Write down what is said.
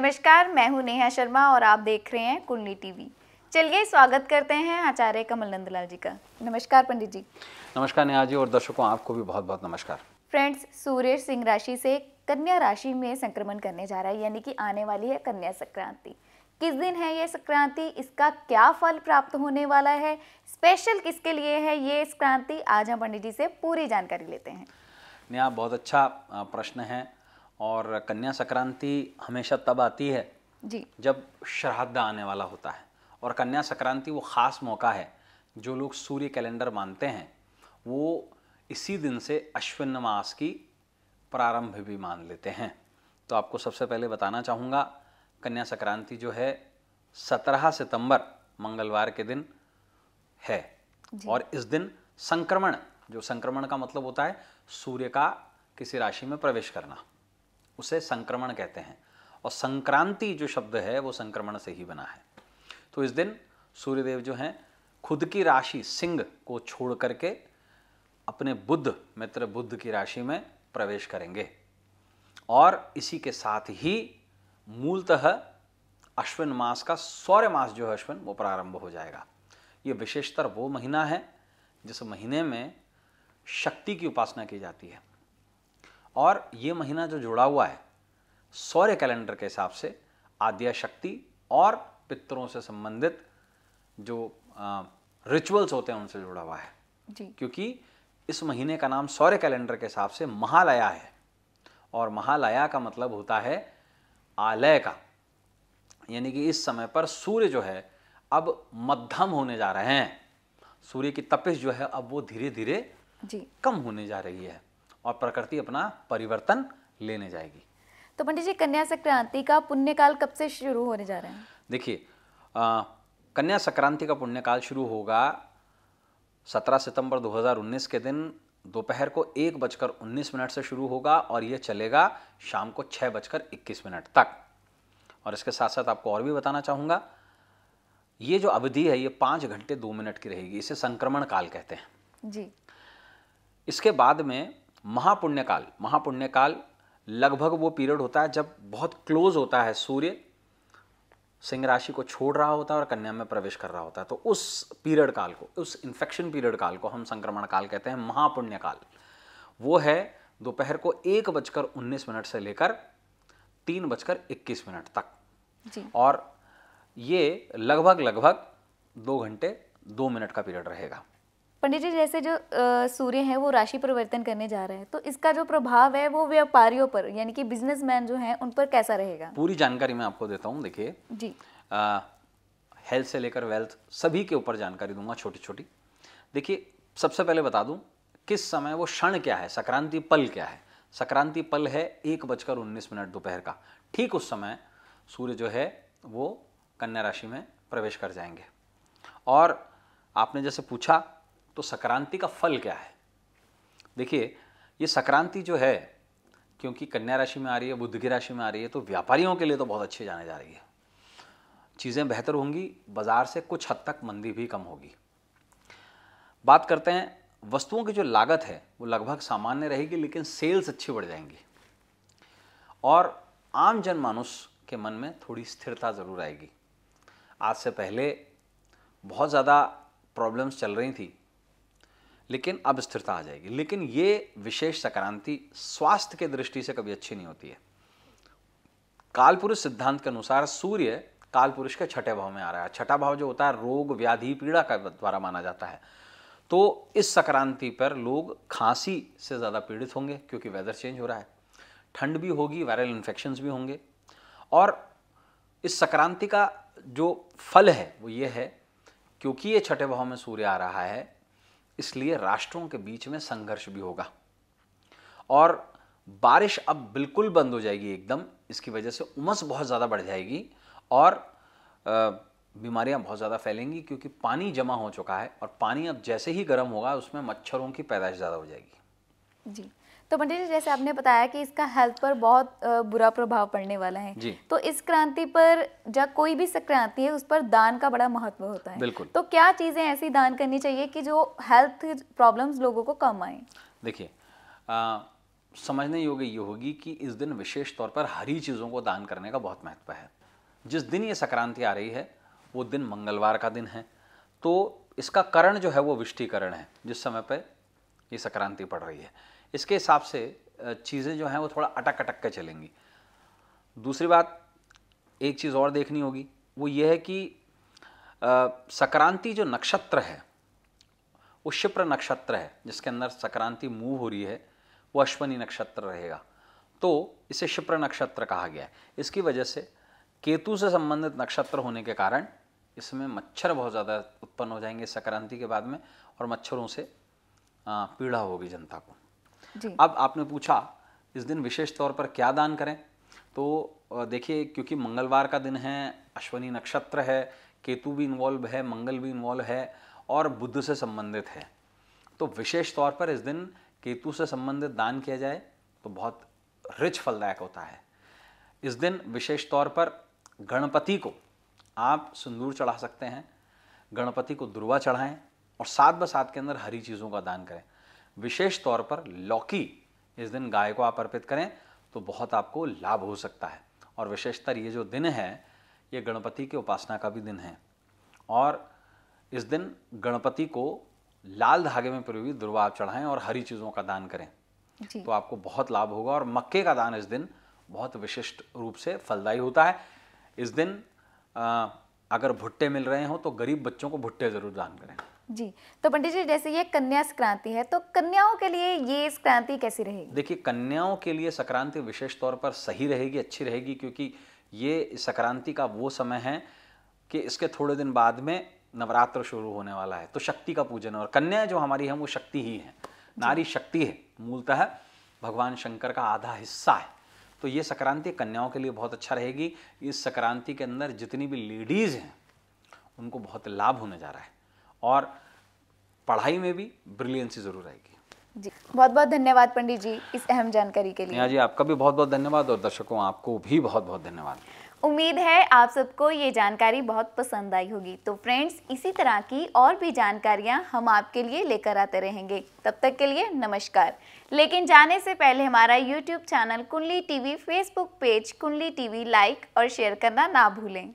नमस्कार मैं हूं नेहा शर्मा और आप देख रहे हैं कुंडली टीवी चलिए स्वागत करते हैं आचार्य कमल नंदलाल जी का नमस्कार पंडित जी नमस्कार नेहा जी और दर्शकों आपको भी बहुत बहुत नमस्कार फ्रेंड्स सूर्य सिंह राशि से कन्या राशि में संक्रमण करने जा रहा है यानी कि आने वाली है कन्या संक्रांति किस दिन है ये संक्रांति इसका क्या फल प्राप्त होने वाला है स्पेशल किसके लिए है ये संक्रांति आज हम पंडित जी से पूरी जानकारी लेते हैं नेहा बहुत अच्छा प्रश्न है और कन्या संक्रांति हमेशा तब आती है जी जब श्राद्ध आने वाला होता है और कन्या संक्रांति वो ख़ास मौका है जो लोग सूर्य कैलेंडर मानते हैं वो इसी दिन से अश्विन मास की प्रारंभ भी मान लेते हैं तो आपको सबसे पहले बताना चाहूँगा कन्या संक्रांति जो है सत्रह सितंबर मंगलवार के दिन है और इस दिन संक्रमण जो संक्रमण का मतलब होता है सूर्य का किसी राशि में प्रवेश करना उसे संक्रमण कहते हैं और संक्रांति जो शब्द है वो संक्रमण से ही बना है तो इस दिन सूर्यदेव जो हैं खुद की राशि सिंह को छोड़ करके अपने बुद्ध मित्र बुद्ध की राशि में प्रवेश करेंगे और इसी के साथ ही मूलतः अश्विन मास का सौर्य मास जो है अश्विन वो प्रारंभ हो जाएगा ये विशेषतर वो महीना है जिस महीने में शक्ति की उपासना की जाती है और ये महीना जो जुड़ा हुआ है सौर्य कैलेंडर के हिसाब से आद्या शक्ति और पितरों से संबंधित जो रिचुअल्स होते हैं उनसे जुड़ा हुआ है जी। क्योंकि इस महीने का नाम सौर्य कैलेंडर के हिसाब से महालया है और महालया का मतलब होता है आलय का यानी कि इस समय पर सूर्य जो है अब मध्यम होने जा रहे हैं सूर्य की तपिश जो है अब वो धीरे धीरे कम होने जा रही है और प्रकृति अपना परिवर्तन लेने जाएगी तो पंडित जी कन्या संक्रांति का पुण्यकाल कब से शुरू होने जा रहा है देखिए कन्या संक्रांति का पुण्यकाल शुरू होगा 17 सितंबर 2019 के दिन दोपहर को एक बजकर उन्नीस मिनट से शुरू होगा और यह चलेगा शाम को छः बजकर इक्कीस मिनट तक और इसके साथ साथ आपको और भी बताना चाहूँगा ये जो अवधि है ये पाँच घंटे दो मिनट की रहेगी इसे संक्रमण काल कहते हैं जी इसके बाद में महापुण्यकाल महापुण्यकाल लगभग वो पीरियड होता है जब बहुत क्लोज होता है सूर्य सिंह राशि को छोड़ रहा होता है और कन्या में प्रवेश कर रहा होता है तो उस पीरियड काल को उस इन्फेक्शन पीरियड काल को हम संक्रमण काल कहते हैं महापुण्यकाल वो है दोपहर को एक बजकर उन्नीस मिनट से लेकर तीन बजकर इक्कीस मिनट तक जी। और ये लगभग लगभग दो घंटे दो मिनट का पीरियड रहेगा पंडित जी जैसे जो सूर्य है वो राशि परिवर्तन करने जा रहे हैं तो इसका जो प्रभाव है वो व्यापारियों पर यानी कि बिजनेसमैन जो हैं उन पर कैसा रहेगा पूरी जानकारी मैं आपको देता हूँ देखिए जी हेल्थ से लेकर वेल्थ सभी के ऊपर जानकारी दूंगा छोटी छोटी देखिए सबसे पहले बता दूँ किस समय वो क्षण क्या है संक्रांति पल क्या है संक्रांति पल है एक बजकर उन्नीस मिनट दोपहर का ठीक उस समय सूर्य जो है वो कन्या राशि में प्रवेश कर जाएंगे और आपने जैसे पूछा तो संक्रांति का फल क्या है देखिए ये संक्रांति जो है क्योंकि कन्या राशि में आ रही है बुद्ध की राशि में आ रही है तो व्यापारियों के लिए तो बहुत अच्छे जाने जा रही है चीज़ें बेहतर होंगी बाज़ार से कुछ हद तक मंदी भी कम होगी बात करते हैं वस्तुओं की जो लागत है वो लगभग सामान्य रहेगी लेकिन सेल्स अच्छी बढ़ जाएंगी और आम जनमानुष के मन में थोड़ी स्थिरता ज़रूर आएगी आज से पहले बहुत ज़्यादा प्रॉब्लम्स चल रही थी लेकिन अब स्थिरता आ जाएगी लेकिन ये विशेष संक्रांति स्वास्थ्य के दृष्टि से कभी अच्छी नहीं होती है कालपुरुष सिद्धांत के अनुसार सूर्य कालपुरुष के छठे भाव में आ रहा है छठा भाव जो होता है रोग व्याधि पीड़ा का द्वारा माना जाता है तो इस संक्रांति पर लोग खांसी से ज़्यादा पीड़ित होंगे क्योंकि वेदर चेंज हो रहा है ठंड भी होगी वायरल इन्फेक्शन भी होंगे और इस संक्रांति का जो फल है वो ये है क्योंकि ये छठे भाव में सूर्य आ रहा है इसलिए राष्ट्रों के बीच में संघर्ष भी होगा और बारिश अब बिल्कुल बंद हो जाएगी एकदम इसकी वजह से उमस बहुत ज़्यादा बढ़ जाएगी और बीमारियां बहुत ज़्यादा फैलेंगी क्योंकि पानी जमा हो चुका है और पानी अब जैसे ही गर्म होगा उसमें मच्छरों की पैदाइश ज़्यादा हो जाएगी जी तो पंडित जी जैसे आपने बताया कि इसका हेल्थ पर बहुत बुरा प्रभाव पड़ने वाला है तो इस क्रांति पर जब कोई भी संक्रांति है उस पर दान का बड़ा महत्व होता है बिल्कुल तो क्या चीज़ें ऐसी दान करनी चाहिए कि जो हेल्थ प्रॉब्लम्स लोगों को कम आए देखिए समझने योग्य ये होगी कि इस दिन विशेष तौर पर हरी चीज़ों को दान करने का बहुत महत्व है जिस दिन ये संक्रांति आ रही है वो दिन मंगलवार का दिन है तो इसका करण जो है वो विष्टिकरण है जिस समय पर ये संक्रांति पड़ रही है इसके हिसाब से चीज़ें जो हैं वो थोड़ा अटक अटक के चलेंगी दूसरी बात एक चीज़ और देखनी होगी वो ये है कि सक्रांति जो नक्षत्र है वो शिप्र नक्षत्र है जिसके अंदर सक्रांति मूव हो रही है वो अश्वनी नक्षत्र रहेगा तो इसे शिप्र नक्षत्र कहा गया है इसकी वजह से केतु से संबंधित नक्षत्र होने के कारण इसमें मच्छर बहुत ज़्यादा उत्पन्न हो जाएंगे सक्रांति के बाद में और मच्छरों से पीड़ा होगी जनता को अब आपने पूछा इस दिन विशेष तौर पर क्या दान करें तो देखिए क्योंकि मंगलवार का दिन है अश्वनी नक्षत्र है केतु भी इन्वॉल्व है मंगल भी इन्वॉल्व है और बुद्ध से संबंधित है तो विशेष तौर पर इस दिन केतु से संबंधित दान किया जाए तो बहुत रिच फलदायक होता है इस दिन विशेष तौर पर गणपति को आप सिंदूर चढ़ा सकते हैं गणपति को दुर्वा चढ़ाएं और साथ ब साथ के अंदर हरी चीज़ों का दान करें विशेष तौर पर लौकी इस दिन गाय को आप अर्पित करें तो बहुत आपको लाभ हो सकता है और विशेषतर ये जो दिन है ये गणपति की उपासना का भी दिन है और इस दिन गणपति को लाल धागे में प्रयोगी दुर्वा आप चढ़ाएं और हरी चीज़ों का दान करें तो आपको बहुत लाभ होगा और मक्के का दान इस दिन बहुत विशिष्ट रूप से फलदायी होता है इस दिन आ, अगर भुट्टे मिल रहे हों तो गरीब बच्चों को भुट्टे ज़रूर दान करें जी तो पंडित जी जैसे ये कन्या संक्रांति है तो कन्याओं के लिए ये संक्रांति कैसी रहेगी देखिए कन्याओं के लिए संक्रांति विशेष तौर पर सही रहेगी अच्छी रहेगी क्योंकि ये संक्रांति का वो समय है कि इसके थोड़े दिन बाद में नवरात्र शुरू होने वाला है तो शक्ति का पूजन और कन्या जो हमारी है वो शक्ति ही है नारी शक्ति है मूलतः भगवान शंकर का आधा हिस्सा है तो ये संक्रांति कन्याओं के लिए बहुत अच्छा रहेगी इस संक्रांति के अंदर जितनी भी लेडीज़ हैं उनको बहुत लाभ होने जा रहा है और पढ़ाई में भी ब्रिलियंसी ज़रूर आएगी जी बहुत बहुत धन्यवाद पंडित जी इस अहम जानकारी के लिए नेहा जी आपका भी बहुत बहुत धन्यवाद और दर्शकों आपको भी बहुत बहुत धन्यवाद उम्मीद है आप सबको ये जानकारी बहुत पसंद आई होगी तो फ्रेंड्स इसी तरह की और भी जानकारियाँ हम आपके लिए लेकर आते रहेंगे तब तक के लिए नमस्कार लेकिन जाने से पहले हमारा YouTube channel Kundli TV Facebook page Kundli TV like और शेयर करना ना भूलें